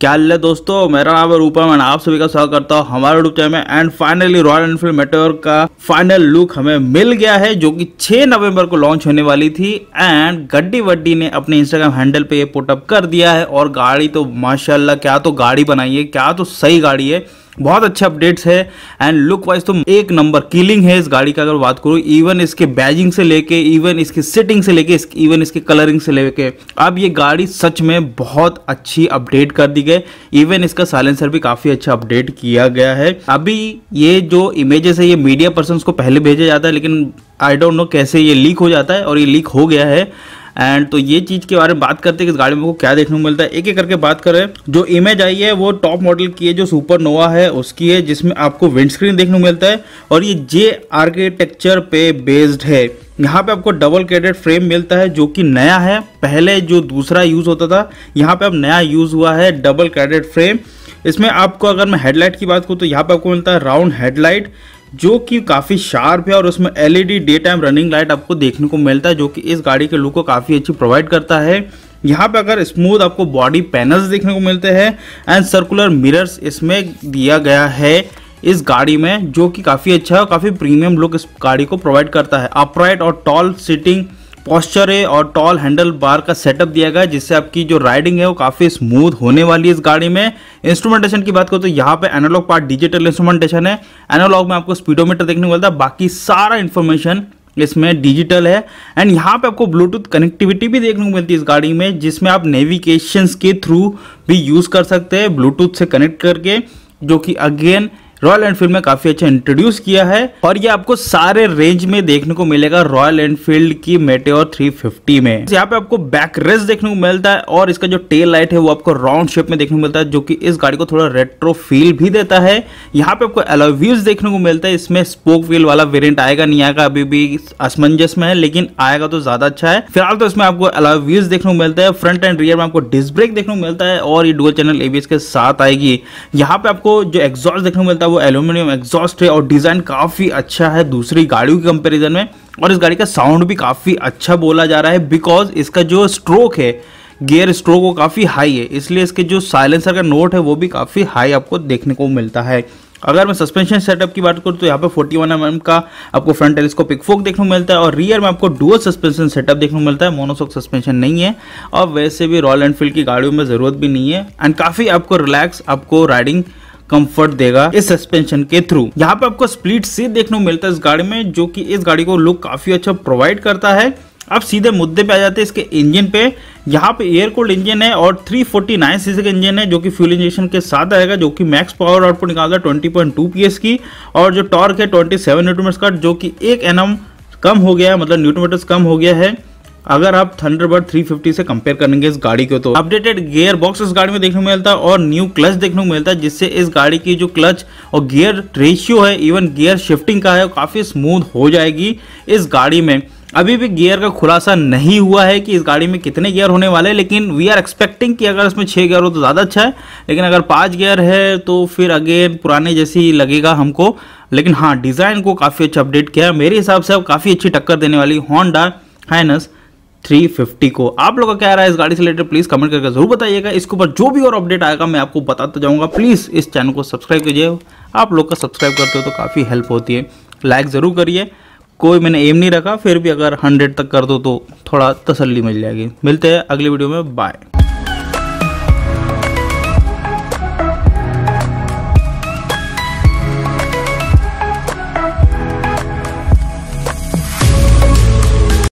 क्या ले दोस्तों मेरा नाम है रूपम एंड आप सभी का स्वागत करता हूँ हमारे यूट्यूब चैनल में and finally Royal Enfield Meteor का फाइनल लुक हमें मिल गया है जो कि 6 नवंबर को लॉन्च होने वाली थी एंड गड्डी वड्डी ने अपने इंस्टाग्राम हैंडल पे ये पुटअप कर दिया है और गाड़ी तो माशाल्लाह क्या तो गाड़ी बनाई है क्या तो सही गाड़ी है बहुत अच्छे अपडेट्स है एंड लुक वाइज तो एक नंबर किलिंग है इस गाड़ी का अगर बात करूँ इवन इसके बैजिंग से लेके इवन इसकी सिटिंग से लेके इवन इसके कलरिंग से लेके अब ये गाड़ी सच में बहुत अच्छी अपडेट कर दी गई इवन इसका साइलेंसर भी काफ़ी अच्छा अपडेट किया गया है अभी ये जो इमेजेस है ये मीडिया पर्सन को पहले भेजा जाता है लेकिन आई डोंट नो कैसे ये लीक हो जाता है और ये लीक हो गया है एंड तो ये चीज़ के बारे में बात करते हैं कि इस गाड़ी में को क्या देखने को मिलता है एक एक करके बात करें जो इमेज आई है वो टॉप मॉडल की है जो सुपर नोवा है उसकी है जिसमें आपको विंडस्क्रीन देखने को मिलता है और ये जे आर्किटेक्चर पे बेस्ड है यहाँ पे आपको डबल कैडेड फ्रेम मिलता है जो कि नया है पहले जो दूसरा यूज़ होता था यहाँ पे अब नया यूज़ हुआ है डबल कैडेड फ्रेम इसमें आपको अगर मैं हेडलाइट की बात करूँ तो यहाँ पे आपको मिलता है राउंड हेडलाइट जो कि काफ़ी शार्प है और उसमें LED day time running light आपको देखने को मिलता है जो कि इस गाड़ी के लुक को काफ़ी अच्छी प्रोवाइड करता है यहाँ पे अगर स्मूथ आपको बॉडी पैनल्स देखने को मिलते हैं एंड सर्कुलर मिरर्स इसमें दिया गया है इस गाड़ी में जो कि काफ़ी अच्छा है काफ़ी प्रीमियम लुक इस गाड़ी को प्रोवाइड करता है अपराइट और टॉल सीटिंग पॉस्चर है और टॉल हैंडल बार का सेटअप दिया गया है जिससे आपकी जो राइडिंग है वो काफ़ी स्मूथ होने वाली है इस गाड़ी में इंस्ट्रूमेंटेशन की बात करो तो यहाँ पे एनालॉग पार्ट डिजिटल इंस्ट्रूमेंटेशन है एनालॉग में आपको स्पीडोमीटर देखने को मिलता है बाकी सारा इन्फॉर्मेशन इसमें डिजिटल है एंड यहाँ पे आपको ब्लूटूथ कनेक्टिविटी भी देखने को मिलती है इस गाड़ी में जिसमें आप नेविगेशन के थ्रू भी यूज़ कर सकते हैं ब्लूटूथ से कनेक्ट करके जो कि अगेन रॉयल एनफील्ड में काफी अच्छा इंट्रोड्यूस किया है और ये आपको सारे रेंज में देखने को मिलेगा रॉयल एनफील्ड की मेटेओर 350 में यहाँ पे आपको बैक रेस देखने को मिलता है और इसका जो टेल लाइट है वो आपको राउंड शेप में देखने को मिलता है जो कि इस गाड़ी को थोड़ा रेट्रो फील भी देता है यहाँ पे आपको एलोव्यूज देखने को मिलता है इसमें स्पोक व्हील वाला वेरियंट आएगा नहीं आएगा अभी भी असमंजस में है लेकिन आएगा तो ज्यादा अच्छा है फिलहाल तो इसमें आपको एलोव्यूज देखने को मिलता है फ्रंट एंड रियर में आपको डिस्क ब्रेक देखने को मिलता है और ये डुअल चैनल एबीएस के साथ आएगी यहाँ पे आपको जो एग्जॉस्ट देखने को मिलता है वो एल्यूमिनियम एग्जॉस्ट है और डिज़ाइन काफ़ी अच्छा है दूसरी गाड़ियों के कंपेरिजन में और इस गाड़ी का साउंड भी काफ़ी अच्छा बोला जा रहा है बिकॉज इसका जो स्ट्रोक है गियर स्ट्रोक वो काफ़ी हाई है इसलिए इसके जो साइलेंसर का नोट है वो भी काफ़ी हाई आपको देखने को मिलता है अगर मैं सस्पेंशन सेटअप की बात करूँ तो यहाँ पे 41 वन mm का आपको फ्रंट टेलीस्कोपिक फोक देखने को मिलता है और रियर में आपको डुअल सस्पेंशन सेटअप देखने को मिलता है मोनोसोक सस्पेंशन नहीं है और वैसे भी रॉयल एनफील्ड की गाड़ियों में ज़रूरत भी नहीं है एंड काफ़ी आपको रिलैक्स आपको राइडिंग कंफर्ट देगा इस सस्पेंशन के थ्रू यहाँ पे आपको स्प्लिट से देखने को मिलता है इस गाड़ी में जो कि इस गाड़ी को लुक काफी अच्छा प्रोवाइड करता है अब सीधे मुद्दे पे आ जाते हैं इसके इंजन पे यहाँ पे एयर कोल्ड इंजन है और 349 सीसी का इंजन है जो कि फ्यूल इंजेक्शन के साथ आएगा जो कि मैक्स पावर आउटपुट निकालता है 20.2 पॉइंट की और जो टॉर्क है 27 न्यूटन का जो कि एक एनम कम हो गया है मतलब न्यूटोमीटर्स कम हो गया है अगर आप थंडरबर्ड 350 से कंपेयर करेंगे इस गाड़ी को तो अपडेटेड गियर बॉक्स इस गाड़ी में देखने को मिलता है और न्यू क्लच देखने को मिलता है जिससे इस गाड़ी की जो क्लच और गियर रेशियो है इवन गियर शिफ्टिंग का है काफ़ी स्मूथ हो जाएगी इस गाड़ी में अभी भी गियर का खुलासा नहीं हुआ है कि इस गाड़ी में कितने गियर होने वाले हैं लेकिन वी आर एक्सपेक्टिंग कि अगर इसमें छः गियर हो तो ज़्यादा अच्छा है लेकिन अगर पाँच गियर है तो फिर अगेन पुराने जैसे ही लगेगा हमको लेकिन हाँ डिज़ाइन को काफ़ी अच्छा अपडेट किया है मेरे हिसाब से अब काफ़ी अच्छी टक्कर देने वाली हॉन्डा हाइनस 350 को आप लोग का क्या रहा है इस गाड़ी से रिलेटेड प्लीज कमेंट करके जरूर बताइएगा इसके ऊपर जो भी और अपडेट आएगा मैं आपको बताता जाऊंगा प्लीज इस चैनल को सब्सक्राइब कीजिए आप लोग का सब्सक्राइब करते हो तो काफ़ी हेल्प होती है लाइक ज़रूर करिए कोई मैंने एम नहीं रखा फिर भी अगर हंड्रेड तक कर दो तो थोड़ा तसल्ली मिल जाएगी मिलते हैं अगली वीडियो में बाय